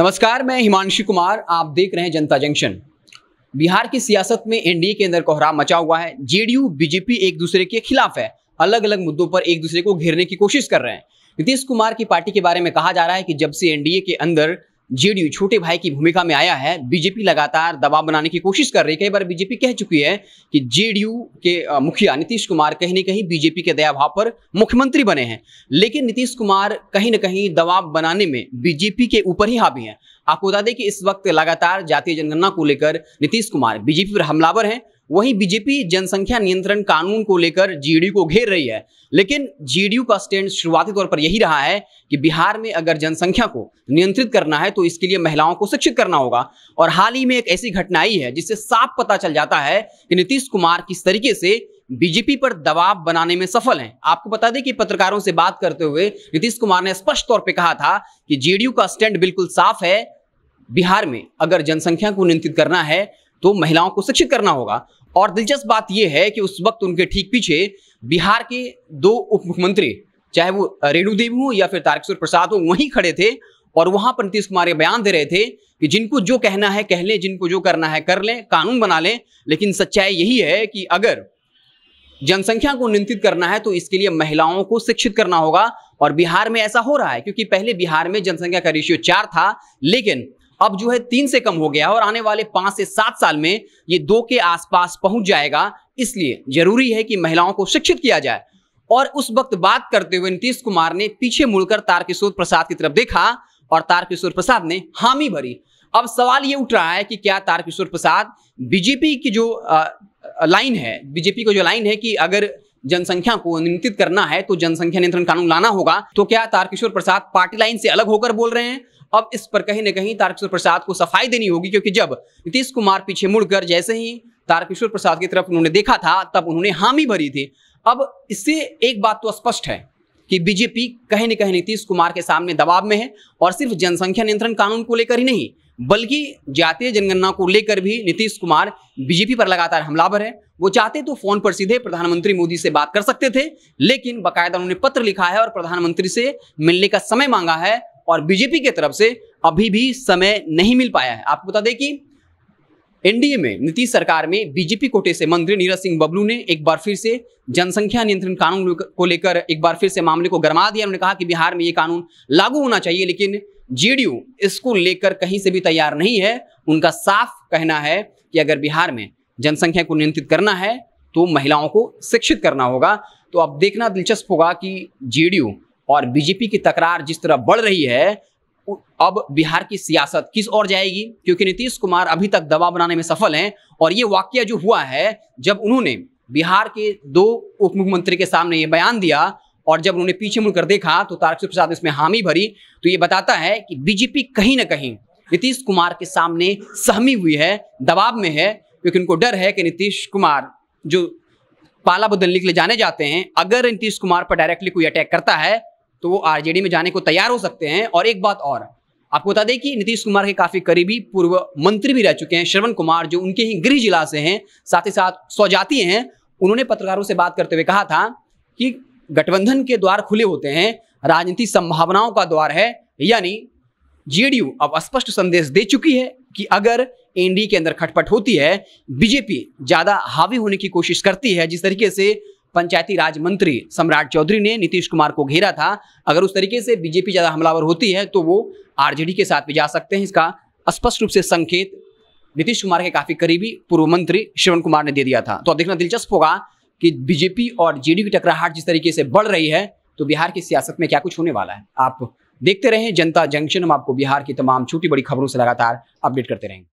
नमस्कार मैं हिमांशु कुमार आप देख रहे हैं जनता जंक्शन बिहार की सियासत में एनडीए के अंदर कोहराम मचा हुआ है जेडीयू बीजेपी एक दूसरे के खिलाफ है अलग अलग मुद्दों पर एक दूसरे को घेरने की कोशिश कर रहे हैं नीतीश कुमार की पार्टी के बारे में कहा जा रहा है कि जब से एनडीए के अंदर जेडीयू छोटे भाई की भूमिका में आया है बीजेपी लगातार दबाव बनाने की कोशिश कर रही है कई बार बीजेपी कह चुकी है कि जेडीयू के मुखिया नीतीश कुमार कहीं ना कहीं बीजेपी के दया भाव पर मुख्यमंत्री बने हैं लेकिन नीतीश कुमार कहीं ना कहीं दबाव बनाने में बीजेपी के ऊपर ही हावी हैं आपको बता दें कि इस वक्त लगातार जातीय जनगणना को लेकर नीतीश कुमार बीजेपी पर हमलावर हैं वहीं बीजेपी जनसंख्या नियंत्रण कानून को लेकर जीडीयू को घेर रही है लेकिन जीडीयू का स्टैंड शुरुआती तौर पर यही रहा है कि बिहार में अगर जनसंख्या को नियंत्रित करना है तो इसके लिए महिलाओं को शिक्षित करना होगा और हाल ही में एक ऐसी घटना आई है जिससे साफ पता चल जाता है कि नीतीश कुमार किस तरीके से बीजेपी पर दबाव बनाने में सफल हैं आपको बता दें कि पत्रकारों से बात करते हुए नीतीश कुमार ने स्पष्ट तौर पर कहा था कि जेडीयू का स्टैंड बिल्कुल साफ है बिहार में अगर जनसंख्या को नियंत्रित करना है तो महिलाओं को शिक्षित करना होगा और दिलचस्प बात यह है कि उस वक्त उनके ठीक पीछे बिहार के दो उप मुख्यमंत्री चाहे वो रेणु देवी हो या फिर तारकेश्वर प्रसाद हो वहीं खड़े थे और वहां पर नीतीश कुमार ये बयान दे रहे थे कि जिनको जो कहना है कह लें जिनको जो करना है कर लें कानून बना लें लेकिन सच्चाई यही है कि अगर जनसंख्या को नियंत्रित करना है तो इसके लिए महिलाओं को शिक्षित करना होगा और बिहार में ऐसा हो रहा है क्योंकि पहले बिहार में जनसंख्या का रेशियो चार था लेकिन अब जो है तीन से कम हो गया और आने वाले पांच से सात साल में ये दो के आसपास पहुंच जाएगा इसलिए जरूरी है कि महिलाओं को शिक्षित किया जाए और उस वक्त बात करते हुए नीतीश कुमार ने पीछे मुड़कर तारकिशोर प्रसाद की तरफ देखा और तारकिशोर प्रसाद ने हामी भरी अब सवाल ये उठ रहा है कि क्या तारकिशोर प्रसाद बीजेपी की जो लाइन है बीजेपी को जो लाइन है कि अगर जनसंख्या को नियंत्रित करना है तो जनसंख्या नियंत्रण कानून लाना होगा तो क्या तारकिशोर प्रसाद पार्टी लाइन से अलग होकर बोल रहे हैं अब इस पर कहीं ना कहीं तारकिशोर प्रसाद को सफाई देनी होगी क्योंकि जब नीतीश कुमार पीछे मुड़कर जैसे ही तारकिशोर प्रसाद की तरफ उन्होंने देखा था तब उन्होंने हामी भरी थी अब इससे एक बात तो स्पष्ट है कि बीजेपी कहीं न कहीं नीतीश कुमार के सामने दबाव में है और सिर्फ जनसंख्या नियंत्रण कानून को लेकर ही नहीं बल्कि जातीय जनगणना को लेकर भी नीतीश कुमार बीजेपी पर लगातार हमलावर है वो चाहते तो फोन पर सीधे प्रधानमंत्री मोदी से बात कर सकते थे लेकिन बाकायदा उन्होंने पत्र लिखा है और प्रधानमंत्री से मिलने का समय मांगा है और बीजेपी की तरफ से अभी भी समय नहीं मिल पाया है आपको बता दें कि एनडीए में नीतीश सरकार में बीजेपी कोटे से मंत्री नीरज सिंह बबलू ने एक बार फिर से जनसंख्या नियंत्रण कानून को लेकर एक बार फिर से मामले को गरमा दिया उन्होंने कहा कि बिहार में ये कानून लागू होना चाहिए लेकिन जेडीयू इसको लेकर कहीं से भी तैयार नहीं है उनका साफ कहना है कि अगर बिहार में जनसंख्या को नियंत्रित करना है तो महिलाओं को शिक्षित करना होगा तो अब देखना दिलचस्प होगा कि जेडीयू और बीजेपी की तकरार जिस तरह बढ़ रही है अब बिहार की सियासत किस ओर जाएगी क्योंकि नीतीश कुमार अभी तक दबाव बनाने में सफल हैं और ये वाक्य जो हुआ है जब उन्होंने बिहार के दो उप मुख्यमंत्री के सामने ये बयान दिया और जब उन्होंने पीछे मुड़कर देखा तो तारकिशोर प्रसाद ने इसमें हामी भरी तो ये बताता है कि बीजेपी कहीं ना कहीं नीतीश कुमार के सामने सहमी हुई है दबाव में है क्योंकि उनको डर है कि नीतीश कुमार जो पाला बदलने के लिए जाने जाते हैं अगर नीतीश कुमार पर डायरेक्टली कोई अटैक करता है तो वो आरजेडी में जाने को तैयार हो सकते हैं और एक बात और आपको बता दें कि नीतीश कुमार के काफी करीबी पूर्व मंत्री भी रह चुके हैं श्रवण कुमार जो उनके ही गृह जिला से हैं साथ ही साथ स्वजातीय हैं उन्होंने पत्रकारों से बात करते हुए कहा था कि गठबंधन के द्वार खुले होते हैं राजनीति संभावनाओं का द्वार है यानी जेडीयू अब स्पष्ट संदेश दे चुकी है कि अगर एनडीए के अंदर खटपट होती है बीजेपी ज्यादा हावी होने की कोशिश करती है जिस तरीके से पंचायती राज मंत्री सम्राट चौधरी ने नीतीश कुमार को घेरा था अगर उस तरीके से बीजेपी ज़्यादा हमलावर होती है तो वो आरजेडी के साथ भी जा सकते हैं इसका स्पष्ट रूप से संकेत नीतीश कुमार के काफ़ी करीबी पूर्व मंत्री श्रवण कुमार ने दे दिया था तो अब देखना दिलचस्प होगा कि बीजेपी और जे की टकराहट जिस तरीके से बढ़ रही है तो बिहार की सियासत में क्या कुछ होने वाला है आप देखते रहें जनता जंक्शन हम आपको बिहार की तमाम छोटी बड़ी खबरों से लगातार अपडेट करते रहेंगे